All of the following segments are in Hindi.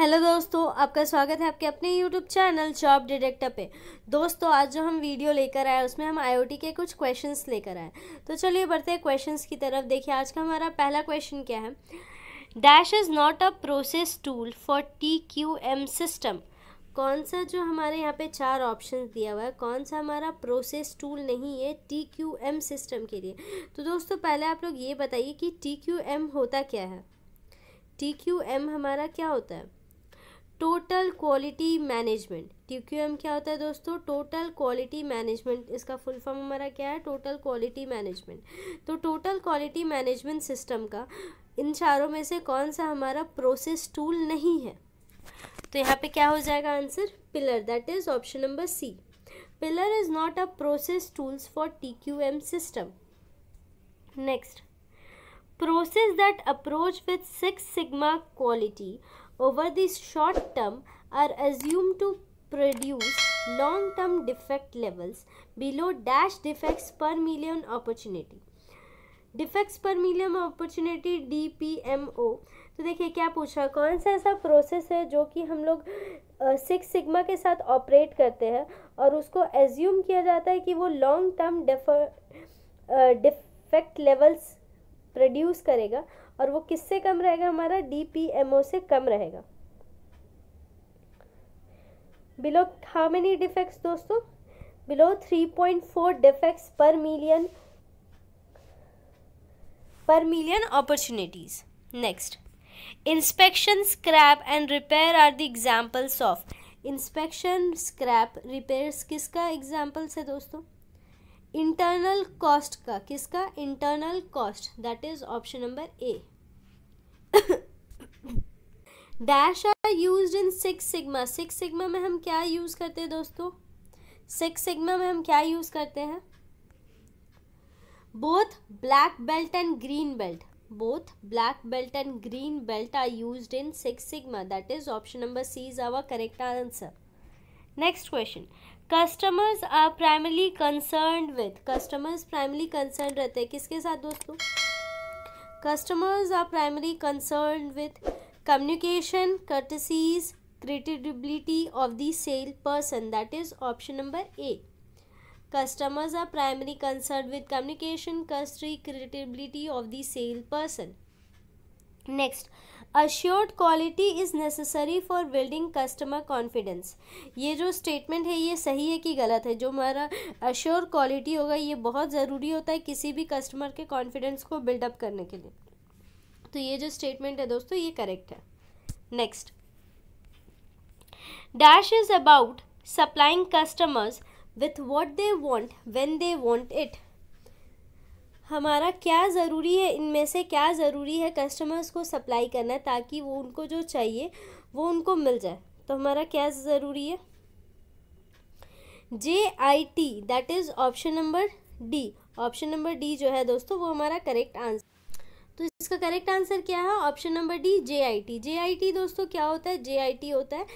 हेलो दोस्तों आपका स्वागत है आपके अपने यूट्यूब चैनल जॉब डिटेक्टर पे दोस्तों आज जो हम वीडियो लेकर आए उसमें हम आईओटी के कुछ क्वेश्चंस लेकर आए तो चलिए बढ़ते हैं क्वेश्चंस की तरफ देखिए आज का हमारा पहला क्वेश्चन क्या है dash is not a process tool for T Q M system कौन सा जो हमारे यहाँ पे चार ऑप्शन दिया हुआ है कौन सा हमारा प्रोसेस टूल नहीं है टी क्यू एम सिस्टम के लिए तो दोस्तों पहले आप लोग ये बताइए कि टी क्यू एम होता क्या है टी क्यू एम हमारा क्या होता है total quality management T Q M क्या होता है दोस्तों टोटल क्वालिटी मैनेजमेंट इसका फुल फॉर्म हमारा क्या है टोटल क्वालिटी मैनेजमेंट तो टोटल क्वालिटी मैनेजमेंट सिस्टम का इन चारों में से कौन सा हमारा प्रोसेस टूल नहीं है तो यहाँ पे क्या हो जाएगा answer pillar that is option number C pillar is not a process tools for T Q M system next process that approach with six sigma quality over the short term are assumed to produce long term defect levels below dash defects per million opportunity defects per million opportunity D P M O तो देखिए क्या पूछा कौन सा ऐसा प्रोसेस है जो कि हम लोग सिक्स सिग्मा के साथ ऑपरेट करते हैं और उसको एज्यूम किया जाता है कि वो long term defect levels produce करेगा और वो किससे कम रहेगा हमारा डी पी डीपीएमओ से कम रहेगा बिलो हाउ मेनी डिफेक्ट्स दोस्तों below three point four defects per million per million opportunities next inspection scrap and repair are the examples of inspection scrap repairs किसका एग्जांपल्स है दोस्तों इंटरनल कॉस्ट का किसका internal cost that is option number A dash are use in six sigma six sigma में हम क्या यूज करते हैं दोस्तों सिक्स सिग्मा में हम क्या यूज करते हैं both black belt and green belt both black belt and green belt are use in six sigma that is option number C is our correct answer next question customers are primary concern with customers primarily concern रहते हैं किसके साथ दोस्तों customers are primary concern with communication courtesies credibility of the sale person that is option number A customers are primary concern with communication custody credibility of the sale person next assured quality is necessary for building customer confidence ये जो स्टेटमेंट है ये सही है कि गलत है जो हमारा अश्योर क्वालिटी होगा ये बहुत ज़रूरी होता है किसी भी कस्टमर के कॉन्फिडेंस को बिल्डअप करने के लिए तो ये जो स्टेटमेंट है दोस्तों ये करेक्ट है next dash is about supplying customers with what they want when they want it हमारा क्या ज़रूरी है इनमें से क्या ज़रूरी है कस्टमर्स को सप्लाई करना ताकि वो उनको जो चाहिए वो उनको मिल जाए तो हमारा क्या ज़रूरी है J I T that is option number D option number D जो है दोस्तों वो हमारा करेक्ट आंसर तो इसका करेक्ट आंसर क्या है option number D J I T J I T दोस्तों क्या होता है जे आई टी होता है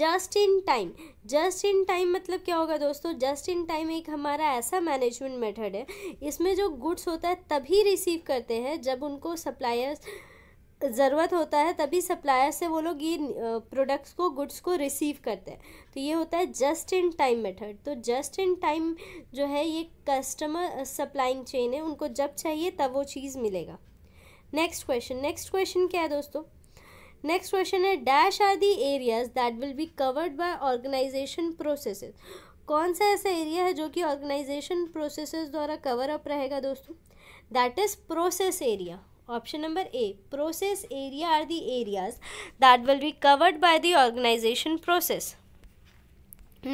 just in time just in time मतलब क्या होगा दोस्तों जस्ट इन टाइम एक हमारा ऐसा मैनेजमेंट मेथड है इसमें जो गुड्स होता है तभी रिसीव करते हैं जब उनको सप्लायर्स ज़रूरत होता है तभी सप्लायर से वो लोग ये प्रोडक्ट्स को गुड्स को रिसीव करते हैं तो ये होता है जस्ट इन टाइम मेथड तो जस्ट इन टाइम जो है ये कस्टमर सप्लाइंग चेन है उनको जब चाहिए तब वो चीज़ मिलेगा नेक्स्ट क्वेश्चन नेक्स्ट क्वेश्चन क्या है दोस्तों नेक्स्ट क्वेश्चन है dash are the areas that will be covered by organisation processes कौन सा ऐसा एरिया है जो कि ऑर्गेनाइजेशन प्रोसेसेस द्वारा कवर अप रहेगा दोस्तों that is process area option number A process area are the areas that will be covered by the organisation process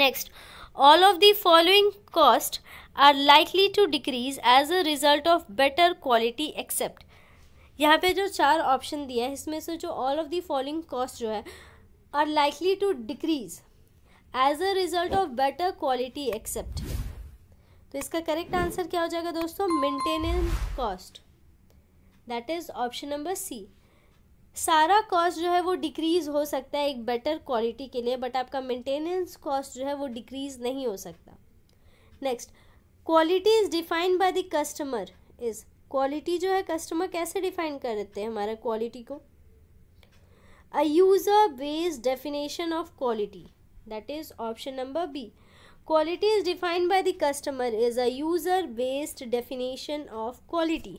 next all of the following cost are likely to decrease as a result of better quality except यहाँ पे जो चार ऑप्शन दिया है इसमें से जो all of the following cost जो है are likely to decrease as a result of better quality except तो इसका करेक्ट आंसर क्या हो जाएगा दोस्तों maintenance cost that is option number C सारा कॉस्ट जो है वो डिक्रीज हो सकता है एक बेटर क्वालिटी के लिए बट आपका मेंटेनेंस कॉस्ट जो है वो डिक्रीज नहीं हो सकता next quality is defined by the customer is quality जो है कस्टमर कैसे डिफाइन कर देते हैं हमारा क्वालिटी को a user based definition of quality that is option number B quality is defined by the customer is a user based definition of quality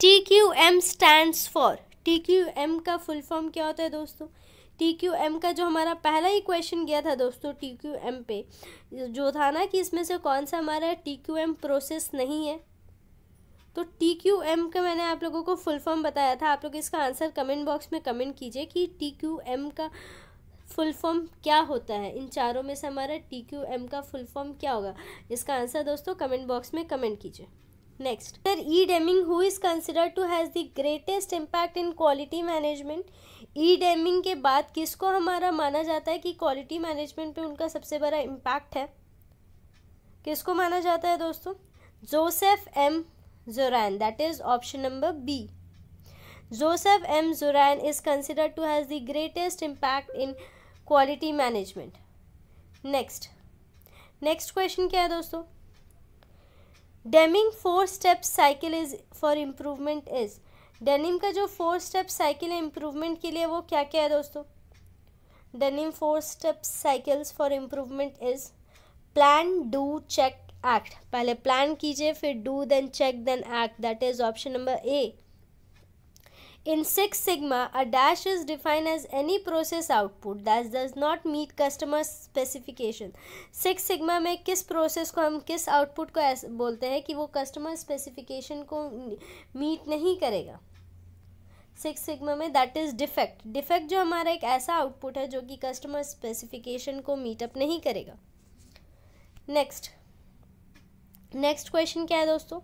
T Q M stands for T Q M का फुल फॉर्म क्या होता है दोस्तों टी क्यू एम का जो हमारा पहला ही क्वेश्चन गया था दोस्तों टी क्यू एम पे जो था ना कि इसमें से कौन सा हमारा टी क्यू एम प्रोसेस नहीं है तो टी क्यू एम का मैंने आप लोगों को फुल फॉर्म बताया था आप लोग इसका आंसर कमेंट बॉक्स में कमेंट कीजिए कि टी क्यू एम का फुल फॉर्म क्या होता है इन चारों में से हमारा टी क्यू एम का फुल फॉर्म क्या होगा इसका आंसर दोस्तों कमेंट बॉक्स में कमेंट कीजिए next sir E Deming who is consider to has the greatest impact in quality management E Deming के बाद किसको हमारा माना जाता है कि क्वालिटी मैनेजमेंट पे उनका सबसे बड़ा इम्पैक्ट है किसको माना जाता है दोस्तों Joseph M Zoran. That is option number B. Joseph M. Zoran is considered to has the greatest impact in quality management. Next. Next question क्या है दोस्तों Deming four step cycle is for improvement is Deming का जो फोर स्टेप साइकिल है इम्प्रूवमेंट के लिए वो क्या क्या है दोस्तों Deming four step cycles for improvement is plan do check act पहले प्लान कीजिए फिर do then check then act that is option number A in six sigma a dash is define as any process output that does not meet customer specification six sigma में किस प्रोसेस को हम किस आउटपुट को बोलते हैं कि वो कस्टमर स्पेसिफिकेशन को मीट नहीं करेगा सिक्स सिग्मा में दैट इज़ डिफेक्ट डिफेक्ट जो हमारा एक ऐसा आउटपुट है जो कि कस्टमर स्पेसिफिकेशन को मीटअप नहीं करेगा नेक्स्ट नेक्स्ट क्वेश्चन क्या है दोस्तों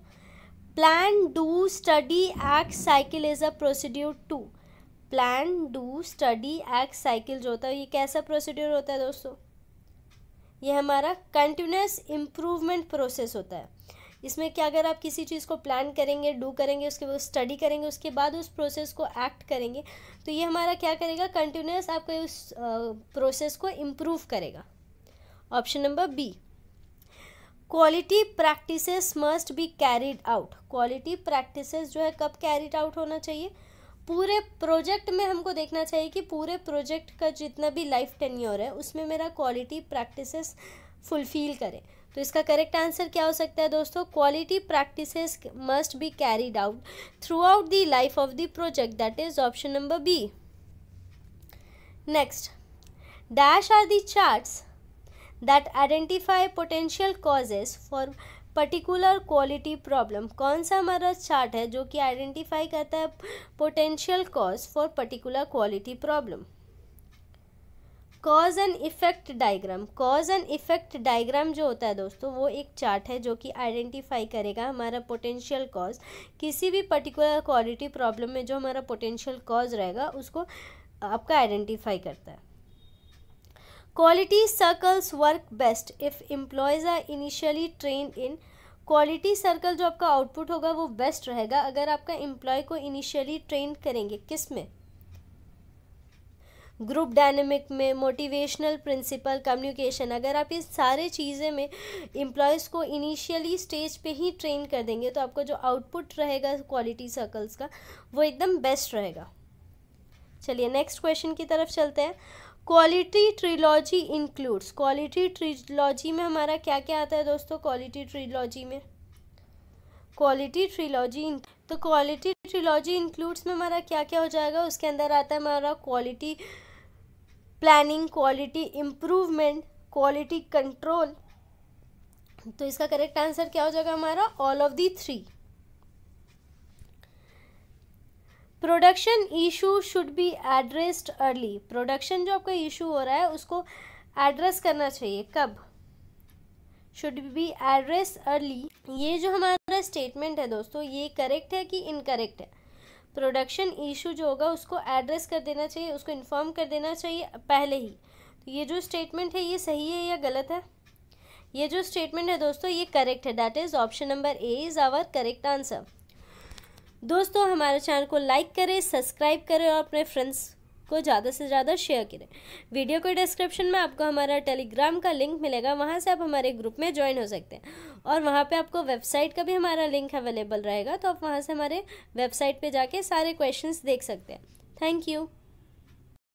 plan do study act cycle is a procedure to plan do study act cycle जो होता है ये कैसा प्रोसीड्यूर होता है दोस्तों ये हमारा कंटिन्यूस इम्प्रूवमेंट प्रोसेस होता है इसमें क्या अगर आप किसी चीज़ को प्लान करेंगे डू करेंगे उसके बाद स्टडी करेंगे उसके बाद उस प्रोसेस को एक्ट करेंगे तो ये हमारा क्या करेगा कंटिन्यूस आपके उस प्रोसेस को इम्प्रूव करेगा option number B quality practices must be carried out quality practices जो है कब कैरिड आउट होना चाहिए पूरे प्रोजेक्ट में हमको देखना चाहिए कि पूरे प्रोजेक्ट का जितना भी लाइफ टेन्योर है उसमें मेरा क्वालिटी प्रैक्टिसेस फुलफिल करें तो इसका करेक्ट आंसर क्या हो सकता है दोस्तों quality practices must be carried out throughout the life of the project that is option number B next dash are the charts that identify potential causes for particular quality problem कौन सा हमारा चार्ट है जो कि आइडेंटिफाई करता है potential cause for particular quality problem cause and effect diagram cause and effect diagram जो होता है दोस्तों वो एक चार्ट है जो कि आइडेंटिफाई करेगा हमारा पोटेंशियल कॉज किसी भी पर्टिकुलर क्वालिटी प्रॉब्लम में जो हमारा पोटेंशियल कॉज रहेगा उसको आपका आइडेंटिफाई करता है Quality circles work best if employees are initially trained in quality circle जो आपका आउटपुट होगा वो बेस्ट रहेगा अगर आपका एम्प्लॉय को इनिशियली ट्रेन करेंगे किस में ग्रुप डायनेमिक में मोटिवेशनल प्रिंसिपल कम्युनिकेशन अगर आप इस सारे चीज़ें में एम्प्लॉयज़ को इनिशियली स्टेज पे ही ट्रेन कर देंगे तो आपका जो आउटपुट रहेगा क्वालिटी सर्कल्स का वो एकदम बेस्ट रहेगा चलिए नेक्स्ट क्वेश्चन की तरफ चलते हैं quality trilogy includes quality trilogy में हमारा क्या क्या आता है दोस्तों क्वालिटी ट्रिलॉजी में क्वालिटी ट्रिलॉजी तो क्वालिटी ट्रिलॉजी इंक्लूड्स में हमारा क्या क्या हो जाएगा उसके अंदर आता है हमारा quality planning quality improvement quality control तो इसका करेक्ट आंसर क्या हो जाएगा हमारा all of the three production issue should be addressed early production जो आपका ईशू हो रहा है उसको एड्रेस करना चाहिए कब शुड बी एड्रेस अर्ली ये जो हमारा स्टेटमेंट है दोस्तों ये करेक्ट है कि इनकरेक्ट है प्रोडक्शन इशू जो होगा उसको एड्रेस कर देना चाहिए उसको इन्फॉर्म कर देना चाहिए पहले ही तो ये जो स्टेटमेंट है ये सही है या गलत है ये जो स्टेटमेंट है दोस्तों ये करेक्ट है that is option number A is our correct answer दोस्तों हमारे चैनल को लाइक करें सब्सक्राइब करें और अपने फ्रेंड्स को ज़्यादा से ज़्यादा शेयर करें वीडियो के डिस्क्रिप्शन में आपको हमारा टेलीग्राम का लिंक मिलेगा वहाँ से आप हमारे ग्रुप में ज्वाइन हो सकते हैं और वहाँ पे आपको वेबसाइट का भी हमारा लिंक अवेलेबल रहेगा तो आप वहाँ से हमारे वेबसाइट पे जाके सारे क्वेश्चंस देख सकते हैं थैंक यू